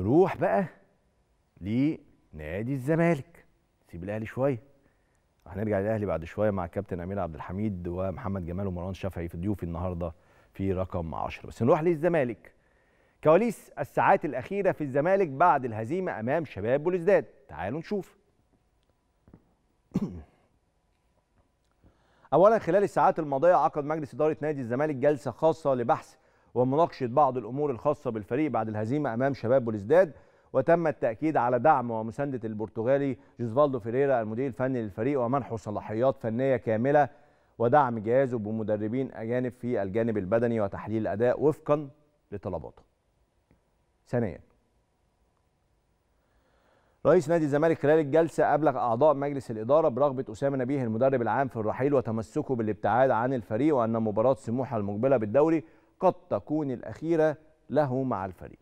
نروح بقى لنادي الزمالك سيب الاهلي شويه هنرجع للاهلي بعد شويه مع الكابتن امير عبد الحميد ومحمد جمال ومروان شافعي في ضيوفي النهارده في رقم 10 بس نروح للزمالك كواليس الساعات الاخيره في الزمالك بعد الهزيمه امام شباب بلوزداد تعالوا نشوف اولا خلال الساعات الماضيه عقد مجلس اداره نادي الزمالك جلسه خاصه لبحث ومناقشة بعض الأمور الخاصة بالفريق بعد الهزيمة أمام شباب بولزداد وتم التأكيد على دعم ومساندة البرتغالي جوزفالدو فيريرا المدير الفني للفريق ومنحه صلاحيات فنية كاملة ودعم جهازه بمدربين أجانب في الجانب البدني وتحليل الأداء وفقا لطلباته ثانيا رئيس نادي الزمالك خلال الجلسة أبلغ أعضاء مجلس الإدارة برغبة أسامة نبيه المدرب العام في الرحيل وتمسكه بالابتعاد عن الفريق وأن مباراة سموحة المقبلة بالدوري قد تكون الأخيرة له مع الفريق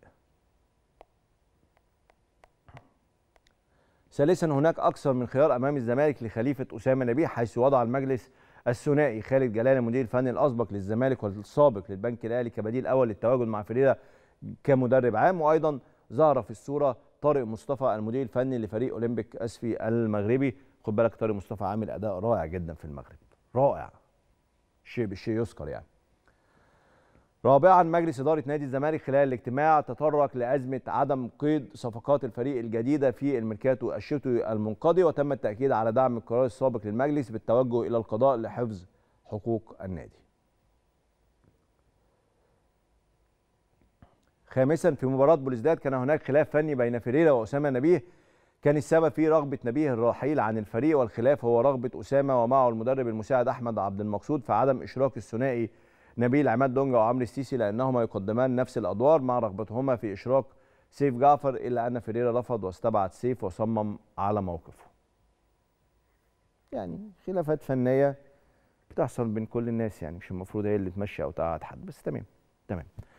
ثالثا هناك أكثر من خيار أمام الزمالك لخليفة أسامة نبيه حيث وضع المجلس الثنائي خالد جلال المدير الفني الأسبق للزمالك والسابق للبنك الأهلي كبديل أول للتواجد مع فريدة كمدرب عام وأيضا ظهر في الصورة طارق مصطفى المدير الفني لفريق أولمبيك أسفي المغربي خد بالك طارق مصطفى عامل أداء رائع جدا في المغرب رائع شيء بالشيء يذكر يعني رابعا مجلس إدارة نادي الزمالك خلال الاجتماع تطرق لأزمة عدم قيد صفقات الفريق الجديدة في الميركاتو الشتوي المنقضي وتم التأكيد على دعم القرار السابق للمجلس بالتوجه إلى القضاء لحفظ حقوق النادي خامسا في مباراة بوليزداد كان هناك خلاف فني بين فيريرا وأسامة نبيه كان السبب في رغبة نبيه الرحيل عن الفريق والخلاف هو رغبة أسامة ومعه المدرب المساعد أحمد عبد المقصود في عدم إشراك الثنائي نبيل عماد دونجا وعمرو السيسي لأنهما يقدمان نفس الأدوار مع رغبتهما في إشراك سيف جعفر إلا أن فيريرا رفض واستبعد سيف وصمم على موقفه يعني خلافات فنية بتحصل بين كل الناس يعني مش المفروض هي اللي تمشي أو تقعد حد بس تمام تمام